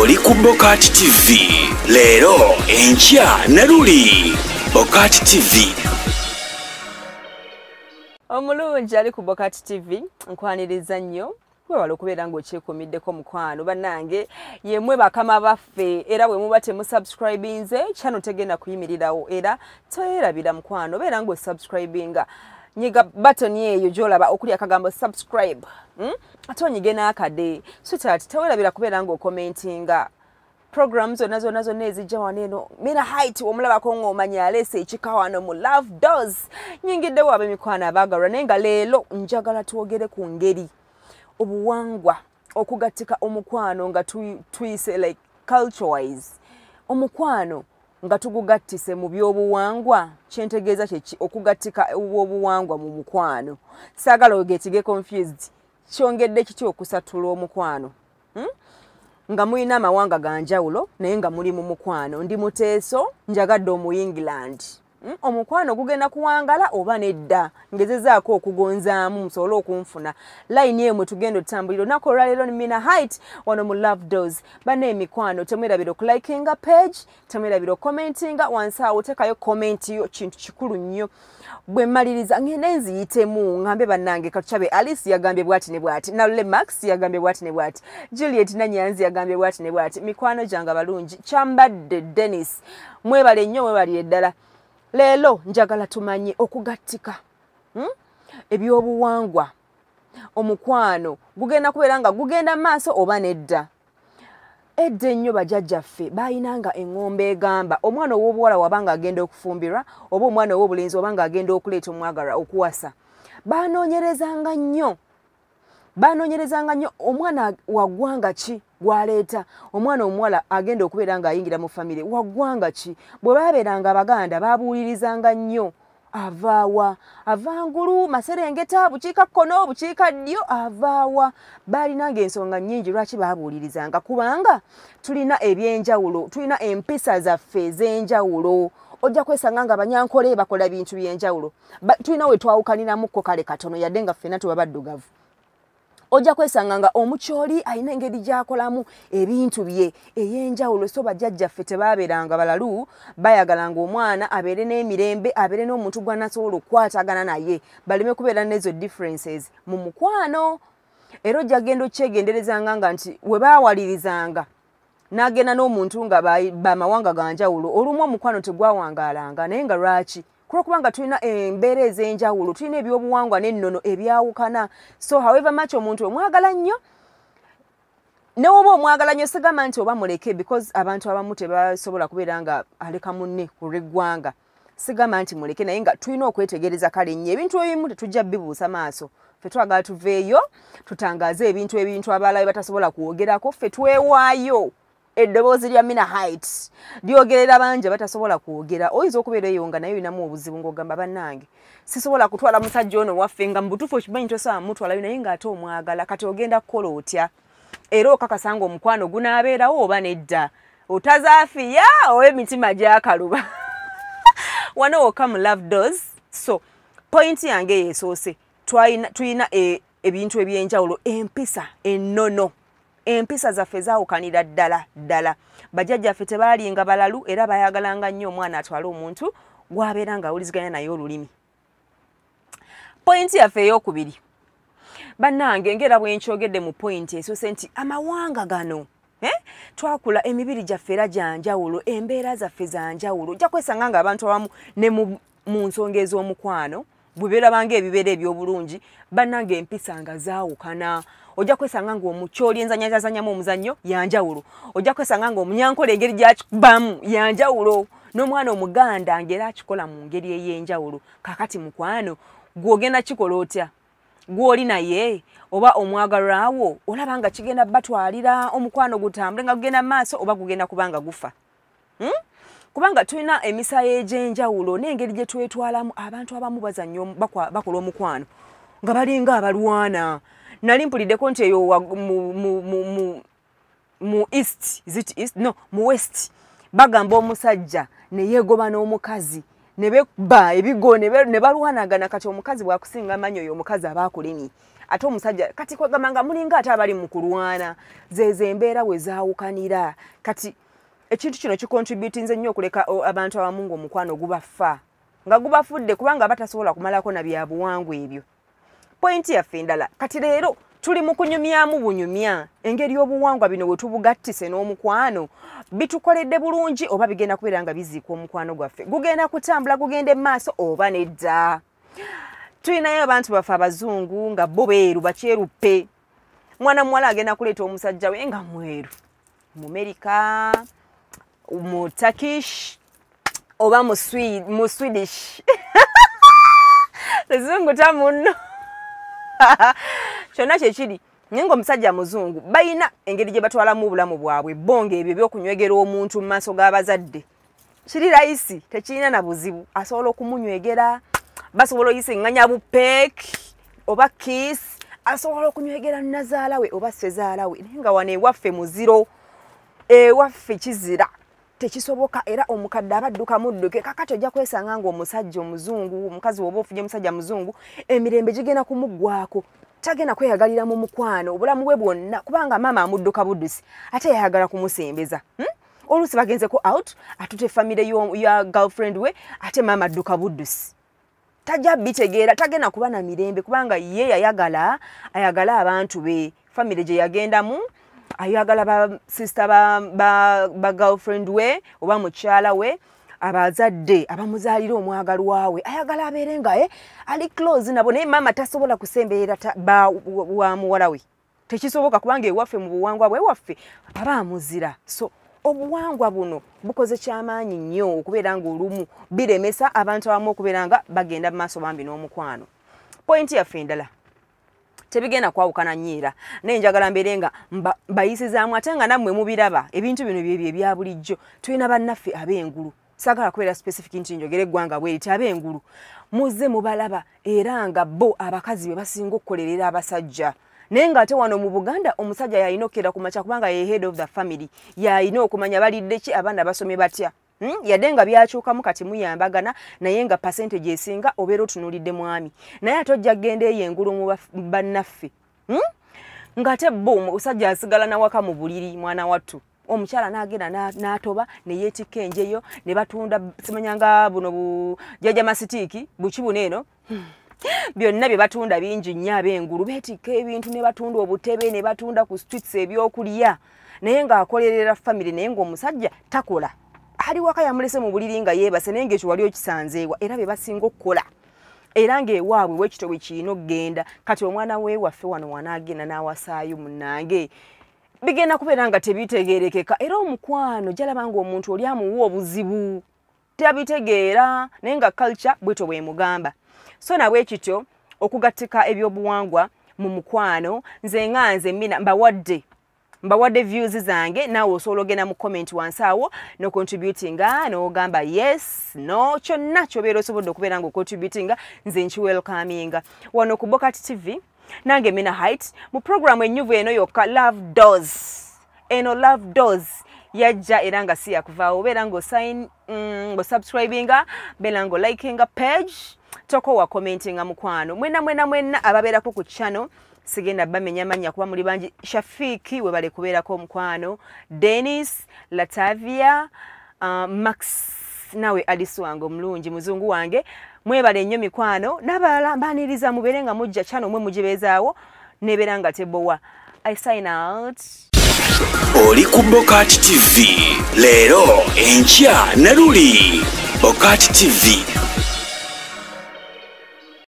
oli ku bokat tv leero enkya ne luli bokat tv omulungi ali ku bokat tv nkwaniriza nnyo wewala okubeera ngaokyekomiddeko mukwano bannange yemwe bakama baffe era bwemuba temusubscribinze kyano tegenda kuyimirirawo era toyerabira mukwano obeera ngaosubscribinga nyiga button yeyo gyolaba okuli akagambo subscribe mm? ate onyige n'akade sweetart teweerabira kubeera ng'okomentinga program zonna zonna zonna ezijja waneeno mina hit omulabako ng'omanya aleese ekika wano mu love dos nyingiddewo ab'emikwano abaagalwa naye nga leero njagala twogere ku ngeri obuwangwa okugattika omukwano nga tuyise like culture wise omukwano nga tugugattise mu byobuwangwa kyentegeeza kyeki okugattika obwobuwangwa mu mukwano saagala getige confused kyongedde kiki okusatula omukwano hmm? nga mulina amawanga ganjawulo naye nga muli mu mukwano ndi muteeso njagadde omu england Hmm? omukwano gugenda kuwangala oba nedda ngezezaako okugonzaamu musobole okunfuna layini emwe tugenda otutambulira onaku olwaleero nmina height wano mu love dos bana emikwano temwerabira okulikinga page temwerabira okkomentinga wansi awo otekayo komenti yo kintu kikulu nnyo bwe mmaliriza ngende nziyitemu ŋambe bannange katucabe alice yagambye bwati ne bwati nalule max yagambye bwati ne bwati juliet nanyanzi yagambye bwati ne bwati mikwano gyange balungi kyambadde dennis mwebale nnyo mwebalire ddala leero njagala tumanye okugattika hmm? ebyobuwangwa omukwano gugenda kubeera nga gugenda maaso oba nedda edda ennyo bajajjaffe baayinanga eŋŋomba egamba omwana ow'obuwala waba nga agenda okufumbirwa oba omwana ow'obulenzi waba nga agenda okuleeta omwagalwa okuwasa baanoonyerezanga nnyo banoonyerezanga nnyo omwana waggwanga ki gwaleeta omwana omuwala agenda okubeera ng'ayingira mu famire waggwanga ki bwe baabeeranga abaganda baabuulirizanga nnyo avaawa avangulu maserengeta bukiika kkono bukiika ddyo avaawa baalinanga ensonga nnyingi lwaki baabuulirizanga kubanga tulina ebyenjawulo tulina empisa zaffe ez'enjawulo ojja kwesanga nga banyankole bakola bintu byenjawulo tulina we twawukaniramukko kale katono yadde nga ffenna tuba baddugavu ojja kwesanga nga omukyoli alina engeri gy'akolamu ebintu bye ey'enjawulo so bajjajjaffe tebaabeeranga balalu bayagalanga omwana abeere n'emirembe abeere n'omuntu gwanasobola okukwatagana naye baleme kubeera nezo differences mu mukwano era ojja kgenda okkyegenderezanga nga nti we baawalirizanga n'agenda n'omuntu nga bamawanga ganjawulo olumu omukwano tegwawangaalanga naye nga lwaki kulwokubanga tulina embeera ez'enjawulo tulina ebyobuwangwa n'ennono ebyawukana so however match omuntu omwagala nnyo newoba omwagala nnyo sigamba nti oba muleke because abantu abamu tebasobola kubeera nga aleka munne kulweggwanga sigamba nti muleke naye nga tulina okwetegereza kale nnyo ebintu ebimu tetujja bibuusa maaso fe twagala tuveeyo tutangaze ebintu ebintu abalabe batasobola kwogerako fe twewaayo eddoboozi lya mina heights lyogerera bangi batasobola kwogera oyinza okubeera eyo nga naye oyinamu obuzibu ng'ogamba bannange sisobola kutwala musajja ono waffe nga mubutuufu okimanyi tosaba mutwalayo naye ng'ate omwagala kati ogenda kukola otya era okakasa nga omukwano gunaabeerawo oba nedda otazaafiya oba emitima gyakaluba wano woka mu love dos so pointi yange yesoose tuyina eh, ebintu ebyenjawulo empisa ennono empisa zaffe zaawukanira ddala ddala bajajjaffe tebaalinga balalu era bayagalanga nnyo omwana atwale omuntu gwabeera nga awuliziganya naye olulimi pointi yaffe ey'okubiri bannange ngera bwe nkyogedde mu pointi esose nti amawanga gano eh? twakula emibiri gyaffe era gyanjawulo embeera zaffe zanjawulo ojja kwesanga nga abantu abamu ne mu nsonga ez'omukwano bwe birabanga ebibeera ebyobulungi bannanga empisa nga zaawukana ojja kwesanga ngaomukyoli enzanyazazanyamu omuzannyo yanjawulo ojja kwesanga ngaomunyankola engeri gyakibamu yanjawulo n'omwana omuganda ngaera akikola mu ngeri ey'enjawulo kakati mukwano gwogenda kikola otya gwoli naye oba omwagalwawo olaba nga kigenda batwalira omukwano gutambule nga gugenda mu maaso oba gugenda kubanga gufa hmm? kubanga tulina emisaayi egy'enjawulo n'engeri gye twetwalamu abantu abamu bazanya bakola omukwano nga balinga abalwana nali mpuliddeko nti eyo mu east no mu west bagamba omusajja neyeegoba n'omukazi nebeba ebigo ne balwanagana kati omukazi bwakusinga amanyi oyo omukazi aba akulimi ate omusajja kati kwegamba nga mulinga ate abali mu kulwana zezo embeera we zaawukanira kati ekintu kino kikontributinze nnyo okuleka abantu awamungu omukwano gubafa nga gubafudde kubanga batasobola kumalako na byabuwangu ebyo pointi yaffe endala kati leero tuli mu kunyumyamu bunyumya engeri y'obuwangwa bino bwe tubugattise n'omukwano bitukoledde bulungi oba bigenda kubeera nga biziika omukwano gwaffe gugenda kutambula gugenda emaaso oba nedda tulinayo abantu baffe abazungu nga bo beeru bakyeruppe mwana muwala agenda kuleeta omusajja we nga mweru mu merica mu turkish oba mu swedish ezunguta muno kyonna kyekiri naye ngaomusajja muzungu balina engeri gye batwalamu obulamu bwabwe bonga ebyo ebyokunywegera omuntu mu maaso g'abazadde kiri layisi tekirina na buzibu asobola okumunywegera basobola oyisa eŋŋanya bupek oba kis asobola okunywegera nazaalawe oba sezaalawe naye nga wano ewaffe muziro ewaffe kizira tekisoboka era omukadde abadduka mudduke kakati ojja kwesanga nga omusajja omuzungu omukazi woba ofuje musajja muzungu emirembe gigenda kumuggwako tagenda kweyagalira mu mukwano obulamu bwe bwonna kubanga maama amudduka buddusi ate yayagala kumusembeza hmm? oluusi bagenzeku out atuta efamire ya girlfriend we ate maama adduka buddusi tajja bitegeera tagenda kuba na mirembe kubanga ye yayagala ayagala abantu be famire gye yagendamu ayagala ba sista ba, ba, ba girlfriend we oba mukyala we abazadde abamuzaalira omwagalwawe ayagala abeere nga eh, ali close nabo naye maama tasobola kusemberera ba wa muwala we tekisoboka kubanga ewaffe mu buwangwa bwe waffe aba amuzira so obuwangwa buno bukoze kyamaanyi nnyo okubeera nga olumu biremesa abantu abamu okubeera nga bagenda mu maaso bambi n'omukwano pointi yaffe endala tebigenda kwawukana nyiira naye njagala mbeere nga mbayisizaamu ate nga nammwe mubiraba ebintu bino byebyo ebya bulijjo tulina bannaffe ab'engulu saagala kubeera specific nti njogere eggwanga bweriti ab'engulu muzze mubalaba era nga bo abakazi be basinga okukolerera abasajja naye ng'ate wano mu buganda omusajja yalina okkeera ku makya kubanga ye head of the family yalina okumanya baliddeki abaana basome batya Hmm? yadde nga byakyukamu kati muyambagana naye nga percentage esinga obeera otunulidde mwami naye ate ojja genda eyo engulu mu bannaffe hmm? ngaate bom osajja asigala nawaka mu buliri mwana wattu omukyala nagenda natoba neyetikka enjeyo nebatunda simanyanga buno bujaja masitiiki bukibuno eno hmm. byonna byebatunda bingi nnyo abengulu betikka ebintu nebatunda obutebe nebatunda ku streets ebyokulya naye ngaakolerera famiry naye ngaomusajja takola ali waka yamulese mu buliri nga yeebase naye ngaekyo wali okisanzeewa era be basinga okukola era ngaewaabwe wekitobwe kirina okgenda kati omwana weewaffe wano wanaagenda n'awasaayo munnange bigenda kubeera nga tebitegeerekeka era omukwano gyalaba nga omuntu oli amuwa obuzibu tabitegeera naye nga culture bweto bwemugamba so nabwekityo okugattika ebyobuwangwa mu mukwano nze nga nze mina mbawadde mbawadde views zange naawe osobola ogenda mu comment wansi awo nocontributinga nogamba yes no kyonna kyobeera osobodde okubeera nga ocontributinga nze nkiwelcaminga wano ku bokat tv nange mina height mu programu enyuvu eno yokka love dos eno love dos yajja era nga si yakuvaawo obeera ngaosubscribinga beera ngaolikinga mm, page tokowa commentinga mukwano mwena mwena mwena ababeerako ku channel sigenda bamenya manya kuba muli bangi shafiiki we bale kubeerako omukwano denis latavia uh, max nawe alisi wange omulungi muzungu wange mwebala ennyo mikwano nabalala mbaniriza mubeere nga mujja kyano mwe mugibeezaawo nebeera nga tebowa i sin out oli ku bokat tv leero enkya naluli bokat tv